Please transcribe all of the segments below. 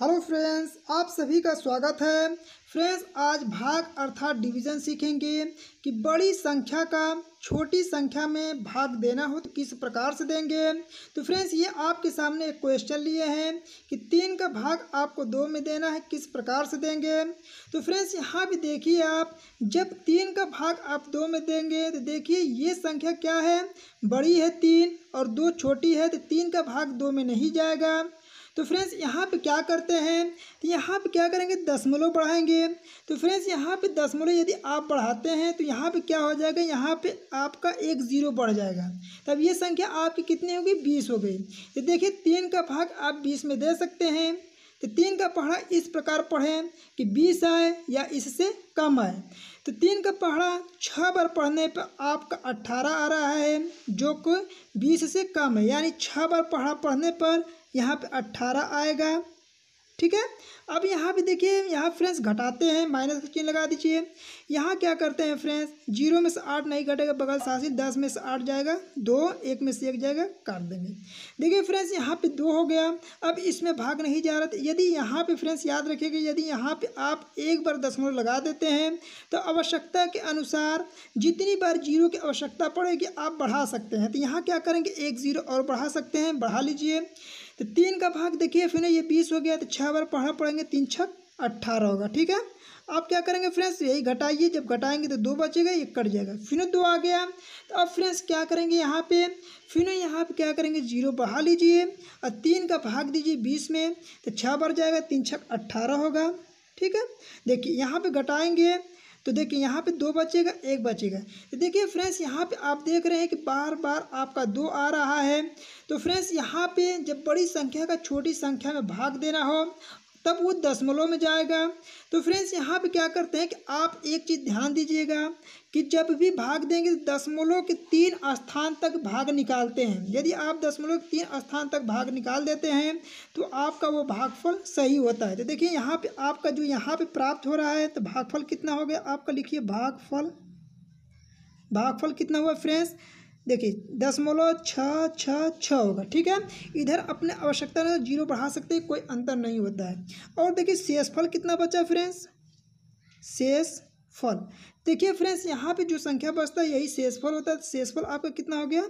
hello friends आप सभी का स्वागत है फ्रेंड्स आज भाग अर्थात डिवीजन सीखेंगे कि बड़ी संख्या का छोटी संख्या में भाग देना हो तो किस प्रकार से देंगे तो फ्रेंड्स ये आपके सामने एक क्वेश्चन लिए हैं कि तीन का भाग आपको दो में देना है किस प्रकार से देंगे तो फ्रेंड्स यहाँ भी देखिए आप जब तीन का भाग आप दो में देंगे तो देखिए ये संख्या क्या है बड़ी है तीन और दो छोटी है तो तीन का भाग दो में नहीं जाएगा तो फ्रेंड्स यहाँ पे क्या करते हैं तो यहाँ पे क्या करेंगे दशमलव बढ़ाएंगे तो फ्रेंड्स यहाँ पे दशमलव यदि आप बढ़ाते हैं तो यहाँ पे क्या हो जाएगा यहाँ पे आपका एक ज़ीरो बढ़ जाएगा तब ये संख्या आपकी कितनी होगी बीस हो गई तो देखिए तीन का भाग आप बीस में दे सकते हैं तो तीन का पढ़ा इस प्रकार पढ़ें कि बीस आए या इससे कम आए तो तीन का पढ़ा छः बार पढ़ने पर आपका अट्ठारह आ रहा है जो कि बीस से कम है यानी छः बार पढ़ा पढ़ने पर यहाँ पे अट्ठारह आएगा ठीक है अब यहाँ पे देखिए यहाँ फ्रेंड्स घटाते हैं माइनस का चिन्ह लगा दीजिए यहाँ क्या करते हैं फ्रेंड्स जीरो में से आठ नहीं घटेगा बगल सासी दस में से आठ जाएगा दो एक में से एक जाएगा काट देंगे देखिए फ्रेंड्स यहाँ पे दो हो गया अब इसमें भाग नहीं जा रहा था यदि यहाँ पे फ्रेंड्स याद रखिएगा यदि यहाँ पर आप एक बार दशमलव लगा देते हैं तो आवश्यकता के अनुसार जितनी बार जीरो की आवश्यकता पड़ेगी आप बढ़ा सकते हैं तो यहाँ क्या करेंगे एक जीरो और बढ़ा सकते हैं बढ़ा लीजिए तो तीन का भाग देखिए फिर ये बीस हो गया तो छः बार पढ़ा पड़ेंगे तीन छः अट्ठारह होगा ठीक है अब क्या करेंगे फ्रेंड्स यही घटाइए जब घटाएंगे तो दो बचेगा एक कट जाएगा फिर दो आ गया तो अब फ्रेंड्स क्या करेंगे यहाँ पे फिर यहाँ पे क्या करेंगे जीरो बढ़ा लीजिए और तीन का भाग दीजिए बीस में तो छः बढ़ जाएगा तीन छः अट्ठारह होगा ठीक है देखिए यहाँ पे घटाएंगे तो देखिए यहाँ पे दो बचेगा एक बचेगा तो देखिए फ्रेंड्स यहाँ पे आप देख रहे हैं कि बार बार आपका दो आ रहा है तो फ्रेंड्स यहाँ पे जब बड़ी संख्या का छोटी संख्या में भाग देना हो तब वो दशमलव में जाएगा तो फ्रेंड्स यहाँ पे क्या करते हैं कि आप एक चीज़ ध्यान दीजिएगा कि जब भी भाग देंगे तो दशमलव के तीन स्थान तक भाग निकालते हैं यदि आप दशमलव के तीन स्थान तक भाग निकाल देते हैं तो आपका वो भागफल सही होता है तो देखिए यहाँ पे आपका जो यहाँ पे प्राप्त हो रहा है तो भागफल कितना हो गया आपका लिखिए भागफल भागफल कितना हुआ फ्रेंड्स देखिए दशमलव छः छः छः होगा ठीक है इधर अपने आवश्यकता में जीरो बढ़ा सकते हैं कोई अंतर नहीं होता है और देखिए शेष फल कितना बचा फ्रेंड्स शेष फल देखिए फ्रेंड्स यहाँ पे जो संख्या बचता है यही शेष फल होता है शेष फल आपका कितना हो गया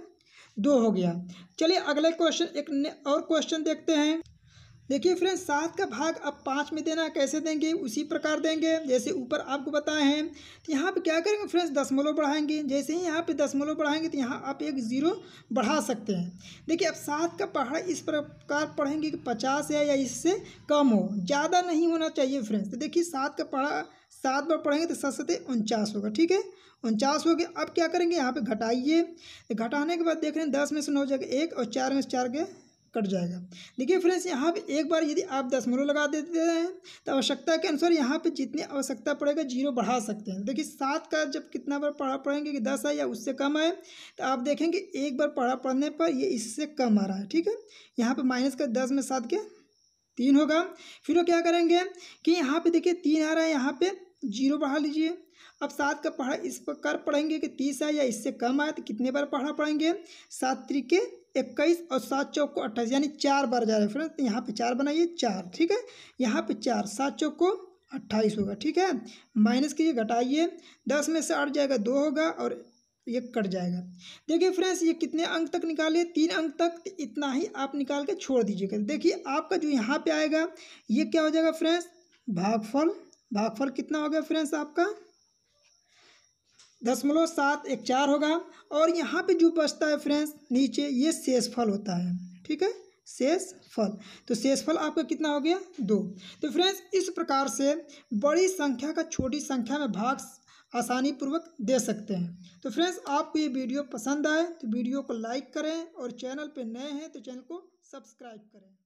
दो हो गया चलिए अगले क्वेश्चन एक और क्वेश्चन देखते हैं देखिए फ्रेंड्स सात का भाग अब पाँच में देना कैसे देंगे उसी प्रकार देंगे जैसे ऊपर आपको बताए हैं तो यहाँ पे क्या करेंगे फ्रेंड्स दसमलव बढ़ाएंगे जैसे ही यहाँ पे दसमलव बढ़ाएंगे तो यहाँ आप एक ज़ीरो बढ़ा सकते हैं देखिए अब सात का पहाड़ इस प्रकार पढ़ेंगे कि पचास है या इससे कम हो ज़्यादा नहीं होना चाहिए फ्रेंड्स तो देखिए सात का पहाड़ सात बार पढ़ेंगे तो सात उनचास होगा ठीक है उनचास हो गया अब क्या करेंगे यहाँ पे घटाइए घटाने के बाद देख रहे हैं दस में से नौ जगह एक और चार में से चार के कट जाएगा देखिए फ्रेंड्स यहाँ पे एक बार यदि आप दस मरो लगा देते हैं तो आवश्यकता के अनुसार यहाँ पे जितनी आवश्यकता पड़ेगा जीरो बढ़ा सकते हैं देखिए सात का जब कितना बार पढ़ा पढ़ेंगे कि दस है या उससे कम है तो आप देखेंगे एक बार पढ़ा पढ़ने पर ये इससे कम आ रहा है ठीक है यहाँ पर माइनस का दस में सात के तीन होगा फिर वो क्या करेंगे कि यहाँ पे देखिए तीन आ रहा है यहाँ पे जीरो बढ़ा लीजिए अब सात का पढ़ा इस पर कर पढ़ेंगे कि तीस है या इससे कम आए तो कितने बार पढ़ा पढ़ेंगे सात तरीके इक्कीस और सात चौक को अट्ठाईस यानी चार बार जा रहे हैं तो यहाँ पे चार बनाइए चार ठीक है यहाँ पे चार सात चौक को अट्ठाईस होगा ठीक है माइनस कीजिए घटाइए दस में से अट जाएगा दो होगा और ये कट जाएगा देखिए फ्रेंड्स ये कितने अंक तक निकालिए तीन अंक तक तो इतना ही आप निकाल के छोड़ दीजिएगा देखिए आपका जो यहाँ पे आएगा ये क्या हो जाएगा फ्रेंड्स भागफल भागफल कितना हो गया फ्रेंड्स आपका दशमलव सात एक चार होगा और यहाँ पे जो बचता है फ्रेंड्स नीचे ये शेष फल होता है ठीक है शेष फल तो शेष फल आपका कितना हो गया दो तो फ्रेंड्स इस प्रकार से बड़ी संख्या का छोटी संख्या में भाग आसानी पूर्वक दे सकते हैं तो फ्रेंड्स आपको ये वीडियो पसंद आए तो वीडियो को लाइक करें और चैनल पर नए हैं तो चैनल को सब्सक्राइब करें